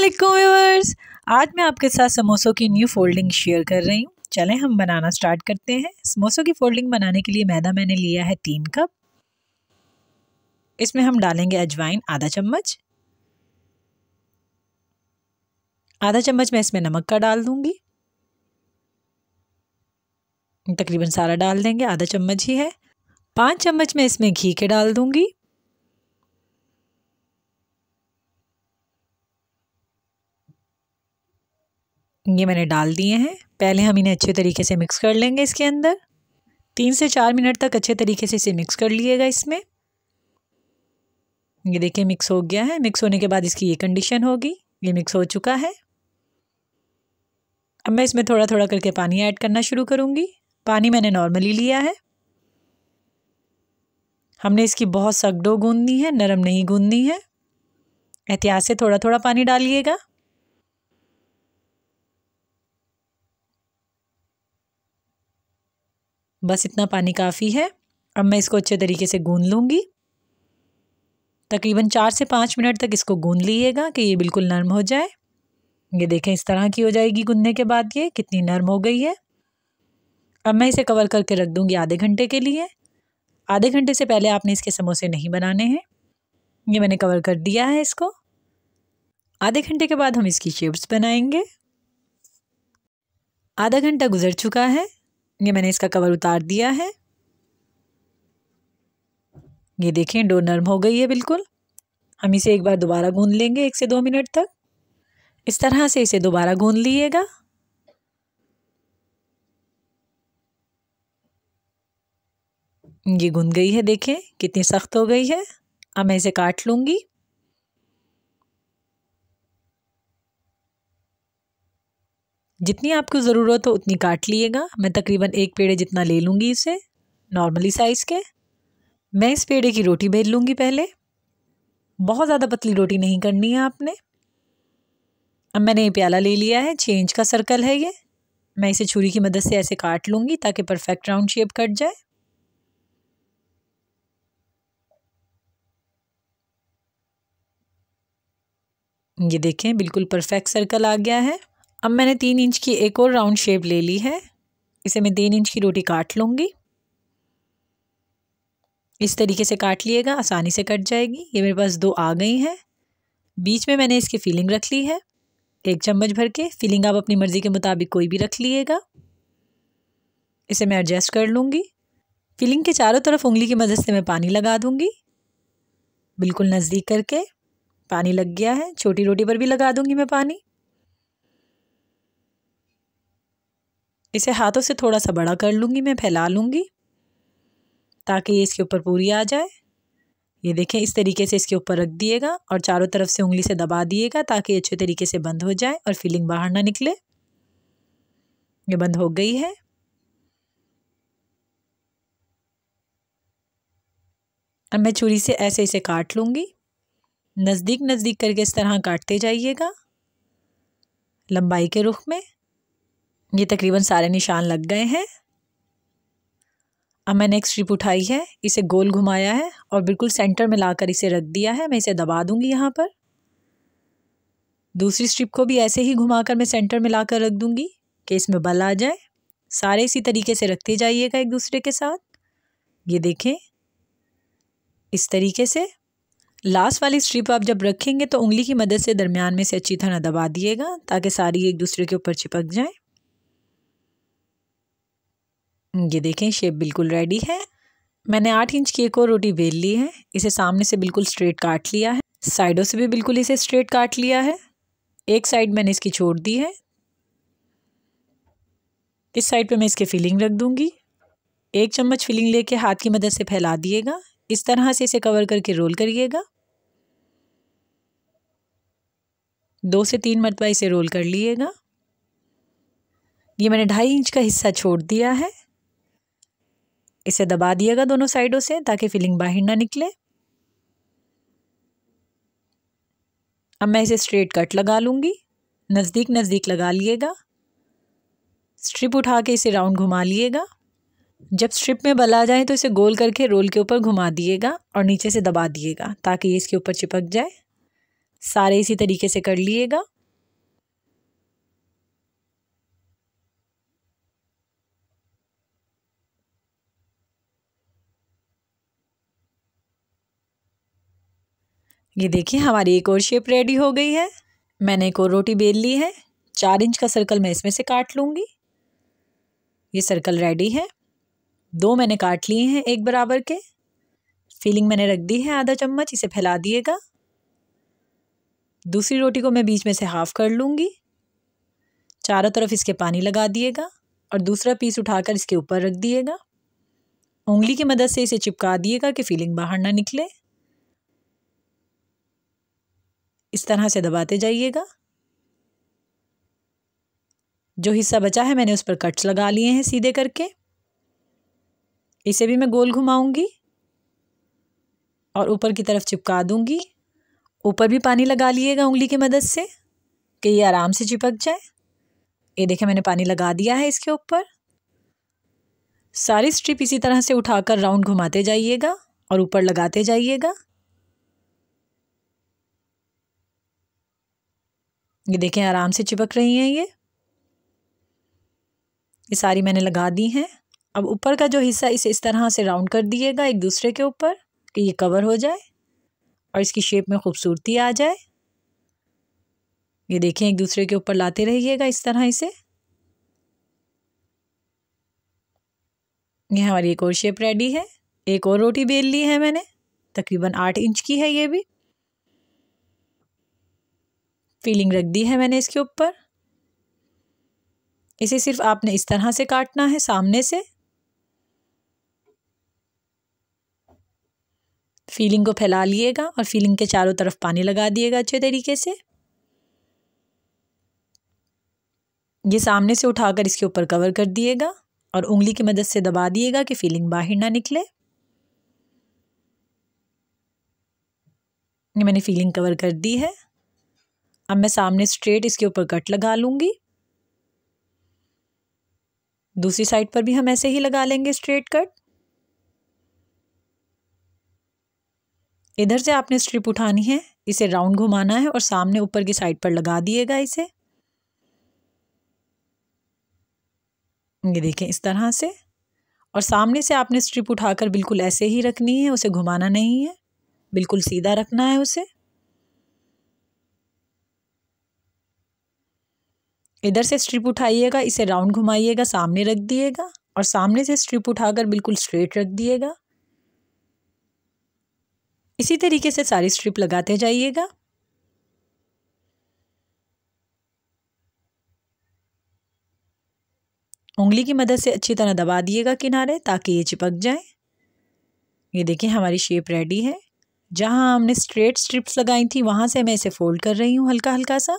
viewers आज मैं आपके साथ समोसों की न्यू फोल्डिंग शेयर कर रही हूँ चलें हम बनाना स्टार्ट करते हैं समोसों की फोल्डिंग बनाने के लिए मैदा मैंने लिया है तीन कप इसमें हम डालेंगे अजवाइन आधा चम्मच आधा चम्मच मैं इसमें नमक का डाल दूंगी तकरीबन सारा डाल देंगे आधा चम्मच ही है पाँच चम्मच मैं इसमें घी के डाल दूंगी ये मैंने डाल दिए हैं पहले हम इन्हें अच्छे तरीके से मिक्स कर लेंगे इसके अंदर तीन से चार मिनट तक अच्छे तरीके से इसे मिक्स कर लिएगा इसमें ये देखिए मिक्स हो गया है मिक्स होने के बाद इसकी ये कंडीशन होगी ये मिक्स हो चुका है अब मैं इसमें थोड़ा थोड़ा करके पानी ऐड करना शुरू करूँगी पानी मैंने नॉर्मली लिया है हमने इसकी बहुत सगडो गूँधनी है नरम नहीं गूँधनी है एहतियात से थोड़ा थोड़ा पानी डालिएगा बस इतना पानी काफ़ी है अब मैं इसको अच्छे तरीके से गूंद लूँगी तकरीबन चार से पाँच मिनट तक इसको गूंद लीजिएगा कि ये बिल्कुल नरम हो जाए ये देखें इस तरह की हो जाएगी गूंदने के बाद ये कितनी नरम हो गई है अब मैं इसे कवर करके रख दूँगी आधे घंटे के लिए आधे घंटे से पहले आपने इसके समोसे नहीं बनाने हैं ये मैंने कवर कर दिया है इसको आधे घंटे के बाद हम इसकी शेप्स बनाएंगे आधा घंटा गुजर चुका है ये मैंने इसका कवर उतार दिया है ये देखें डो नर्म हो गई है बिल्कुल हम इसे एक बार दोबारा गूंद लेंगे एक से दो मिनट तक इस तरह से इसे दोबारा गूंद लीजिएगा ये गूंद गई है देखें कितनी सख्त हो गई है अब मैं इसे काट लूँगी जितनी आपको ज़रूरत हो उतनी काट लीजिएगा मैं तकरीबन एक पेड़े जितना ले लूँगी इसे नॉर्मली साइज़ के मैं इस पेड़े की रोटी बेल लूँगी पहले बहुत ज़्यादा पतली रोटी नहीं करनी है आपने अब मैंने ये प्याला ले लिया है छः इंच का सर्कल है ये मैं इसे छुरी की मदद से ऐसे काट लूँगी ताकि परफेक्ट राउंड शेप कट जाए ये देखें बिल्कुल परफेक्ट सर्कल आ गया है अब मैंने तीन इंच की एक और राउंड शेप ले ली है इसे मैं तीन इंच की रोटी काट लूँगी इस तरीके से काट लिएगा आसानी से कट जाएगी ये मेरे पास दो आ गई हैं बीच में मैंने इसकी फिलिंग रख ली है एक चम्मच भर के फिलिंग आप अपनी मर्ज़ी के मुताबिक कोई भी रख लीजिएगा इसे मैं एडजस्ट कर लूँगी फिलिंग के चारों तरफ उंगली की मदद से मैं पानी लगा दूँगी बिल्कुल नज़दीक करके पानी लग गया है छोटी रोटी पर भी लगा दूँगी मैं पानी इसे हाथों से थोड़ा सा बड़ा कर लूँगी मैं फैला लूँगी ताकि ये इसके ऊपर पूरी आ जाए ये देखें इस तरीके से इसके ऊपर रख दिएगा और चारों तरफ से उंगली से दबा दिएगा ताकि अच्छे तरीके से बंद हो जाए और फीलिंग बाहर ना निकले ये बंद हो गई है अब मैं छुरी से ऐसे इसे काट लूँगी नज़दीक नज़दीक करके इस तरह काटते जाइएगा लंबाई के रुख में ये तकरीबन सारे निशान लग गए हैं अब मैंने एक स्ट्रिप उठाई है इसे गोल घुमाया है और बिल्कुल सेंटर में लाकर इसे रख दिया है मैं इसे दबा दूंगी यहाँ पर दूसरी स्ट्रिप को भी ऐसे ही घुमाकर मैं सेंटर में लाकर रख दूंगी कि इसमें बल आ जाए सारे इसी तरीके से रखते जाइएगा एक दूसरे के साथ ये देखें इस तरीके से लास्ट वाली स्ट्रिप आप जब रखेंगे तो उंगली की मदद से दरमियान में से अच्छी तरह दबा दिएगा ताकि सारी एक दूसरे के ऊपर चिपक जाएँ ये देखें शेप बिल्कुल रेडी है मैंने आठ इंच की एक और रोटी बेल ली है इसे सामने से बिल्कुल स्ट्रेट काट लिया है साइडों से भी बिल्कुल इसे स्ट्रेट काट लिया है एक साइड मैंने इसकी छोड़ दी है इस साइड पे मैं इसके फिलिंग रख दूंगी एक चम्मच फिलिंग लेके हाथ की मदद से फैला दिएगा इस तरह से इसे कवर करके रोल करिएगा दो से तीन मरतबा इसे रोल कर लिएगा ये मैंने ढाई इंच का हिस्सा छोड़ दिया है इसे दबा दिएगा दोनों साइडों से ताकि फिलिंग बाहर ना निकले अब मैं इसे स्ट्रेट कट लगा लूँगी नज़दीक नज़दीक लगा लिएगा स्ट्रिप उठा के इसे राउंड घुमा लिएगा जब स्ट्रिप में बल आ जाए तो इसे गोल करके रोल के ऊपर घुमा दिएगा और नीचे से दबा दिएगा ताकि ये इसके ऊपर चिपक जाए सारे इसी तरीके से कर लिएगा ये देखिए हमारी एक और शेप रेडी हो गई है मैंने एक और रोटी बेल ली है चार इंच का सर्कल मैं इसमें से काट लूँगी ये सर्कल रेडी है दो मैंने काट लिए हैं एक बराबर के फीलिंग मैंने रख दी है आधा चम्मच इसे फैला दिएगा दूसरी रोटी को मैं बीच में से हाफ़ कर लूँगी चारों तरफ इसके पानी लगा दिएगा और दूसरा पीस उठाकर इसके ऊपर रख दिएगा उंगली की मदद से इसे चिपका दिएगा कि फीलिंग बाहर ना निकले इस तरह से दबाते जाइएगा जो हिस्सा बचा है मैंने उस पर कट्स लगा लिए हैं सीधे करके इसे भी मैं गोल घुमाऊंगी और ऊपर की तरफ चिपका दूंगी ऊपर भी पानी लगा लिएगा उंगली की मदद से कि ये आराम से चिपक जाए ये देखें मैंने पानी लगा दिया है इसके ऊपर सारी स्ट्रिप इसी तरह से उठाकर राउंड घुमाते जाइएगा और ऊपर लगाते जाइएगा ये देखें आराम से चिपक रही हैं ये ये सारी मैंने लगा दी हैं अब ऊपर का जो हिस्सा इसे इस तरह से राउंड कर दिएगा एक दूसरे के ऊपर कि ये कवर हो जाए और इसकी शेप में खूबसूरती आ जाए ये देखें एक दूसरे के ऊपर लाते रहिएगा इस तरह इसे ये हमारी एक और शेप रेडी है एक और रोटी बेल ली है मैंने तकरीबन आठ इंच की है ये भी फीलिंग रख दी है मैंने इसके ऊपर इसे सिर्फ आपने इस तरह से काटना है सामने से फीलिंग को फैला लिएगा और फीलिंग के चारों तरफ पानी लगा दिएगा अच्छे तरीके से ये सामने से उठाकर इसके ऊपर कवर कर दिएगा और उंगली की मदद से दबा दिएगा कि फीलिंग बाहर ना निकले ये मैंने फीलिंग कवर कर दी है अब मैं सामने स्ट्रेट इसके ऊपर कट लगा लूँगी दूसरी साइड पर भी हम ऐसे ही लगा लेंगे स्ट्रेट कट इधर से आपने स्ट्रिप उठानी है इसे राउंड घुमाना है और सामने ऊपर की साइड पर लगा दिएगा इसे ये देखें इस तरह से और सामने से आपने स्ट्रिप उठाकर बिल्कुल ऐसे ही रखनी है उसे घुमाना नहीं है बिल्कुल सीधा रखना है उसे इधर से स्ट्रिप उठाइएगा इसे राउंड घुमाइएगा सामने रख दिएगा और सामने से स्ट्रिप उठाकर बिल्कुल स्ट्रेट रख दिएगा इसी तरीके से सारी स्ट्रिप लगाते जाइएगा उंगली की मदद से अच्छी तरह दबा दिएगा किनारे ताकि ये चिपक जाए ये देखिए हमारी शेप रेडी है जहाँ हमने स्ट्रेट स्ट्रिप्स लगाई थी वहाँ से मैं इसे फोल्ड कर रही हूँ हल्का हल्का सा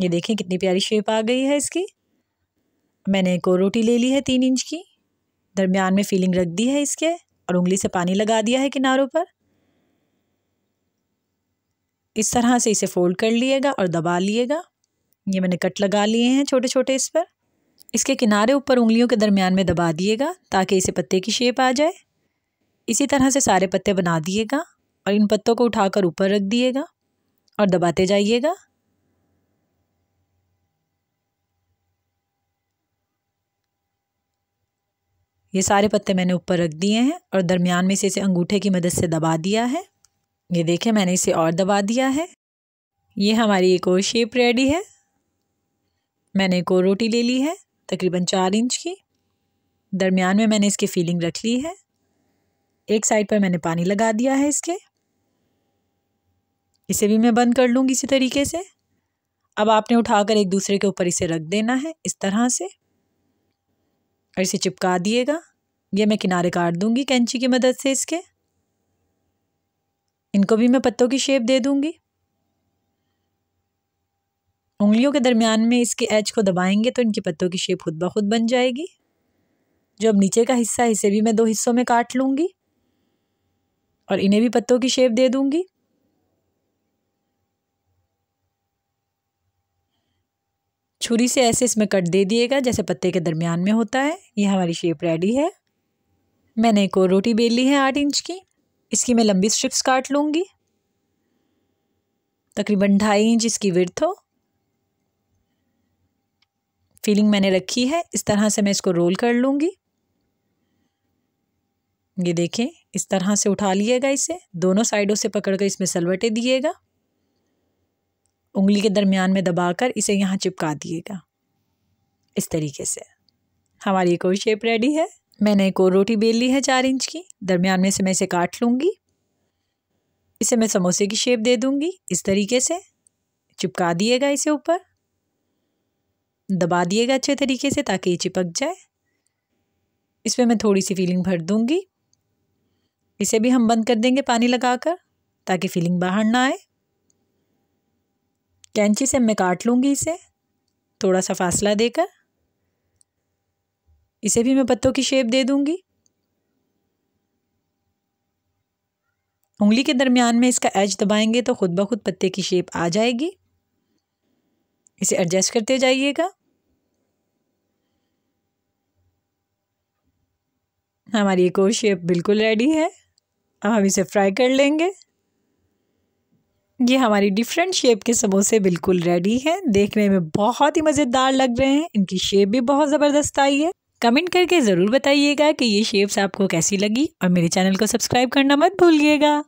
ये देखें कितनी प्यारी शेप आ गई है इसकी मैंने एक और रोटी ले ली है तीन इंच की दरमियान में फीलिंग रख दी है इसके और उंगली से पानी लगा दिया है किनारों पर इस तरह से इसे फोल्ड कर लिएगा और दबा लिएगा ये मैंने कट लगा लिए हैं छोटे छोटे इस पर इसके किनारे ऊपर उंगलियों के दरमियान में दबा दिएगा ताकि इसे पत्ते की शेप आ जाए इसी तरह से सारे पत्ते बना दिएगा और इन पत्तों को उठाकर ऊपर रख दिएगा और दबाते जाइएगा ये सारे पत्ते मैंने ऊपर रख दिए हैं और दरमियान में से इसे अंगूठे की मदद से दबा दिया है ये देखें मैंने इसे और दबा दिया है ये हमारी एक और शेप रेडी है मैंने एक और रोटी ले ली है तकरीबन चार इंच की दरमियान में मैंने इसकी फीलिंग रख ली है एक साइड पर मैंने पानी लगा दिया है इसके इसे भी मैं बंद कर लूँगी इसी तरीके से अब आपने उठाकर एक दूसरे के ऊपर इसे रख देना है इस तरह से और इसे चिपका दिएगा ये मैं किनारे काट दूंगी कैंची की मदद से इसके इनको भी मैं पत्तों की शेप दे दूंगी उंगलियों के दरमियान में इसके एज को दबाएंगे तो इनकी पत्तों की शेप खुद ब खुद बन जाएगी जो अब नीचे का हिस्सा है इसे भी मैं दो हिस्सों में काट लूँगी और इन्हें भी पत्तों की शेप दे दूँगी छुरी से ऐसे इसमें कट दे दिएगा जैसे पत्ते के दरमियान में होता है ये हमारी शेप रेडी है मैंने एक और रोटी बेल ली है आठ इंच की इसकी मैं लंबी स्ट्रिप्स काट लूँगी तकरीबन ढाई इंच इसकी विर्थ हो फीलिंग मैंने रखी है इस तरह से मैं इसको रोल कर लूँगी ये देखें इस तरह से उठा लिएगा इसे दोनों साइडों से पकड़ कर इसमें सलवटे दिएगा उंगली के दरमियान में दबाकर इसे यहाँ चिपका दिएगा इस तरीके से हमारी एक और शेप रेडी है मैंने एक और रोटी बेल ली है चार इंच की दरमियान में से मैं इसे काट लूँगी इसे मैं समोसे की शेप दे दूँगी इस तरीके से चिपका दिएगा इसे ऊपर दबा दिएगा अच्छे तरीके से ताकि ये चिपक जाए इसमें मैं थोड़ी सी फीलिंग भर दूँगी इसे भी हम बंद कर देंगे पानी लगाकर ताकि फीलिंग बाहर ना आए कैंची से मैं काट लूँगी इसे थोड़ा सा फासला देकर इसे भी मैं पत्तों की शेप दे दूँगी उंगली के दरमियान में इसका एज दबाएंगे तो खुद ब खुद पत्ते की शेप आ जाएगी इसे एडजस्ट करते जाइएगा हमारी एक और शेप बिल्कुल रेडी है अब हम इसे फ्राई कर लेंगे ये हमारी डिफरेंट शेप के समोसे बिल्कुल रेडी हैं देखने में बहुत ही मज़ेदार लग रहे हैं इनकी शेप भी बहुत ज़बरदस्त आई है कमेंट करके ज़रूर बताइएगा कि ये शेप्स आपको कैसी लगी और मेरे चैनल को सब्सक्राइब करना मत भूलिएगा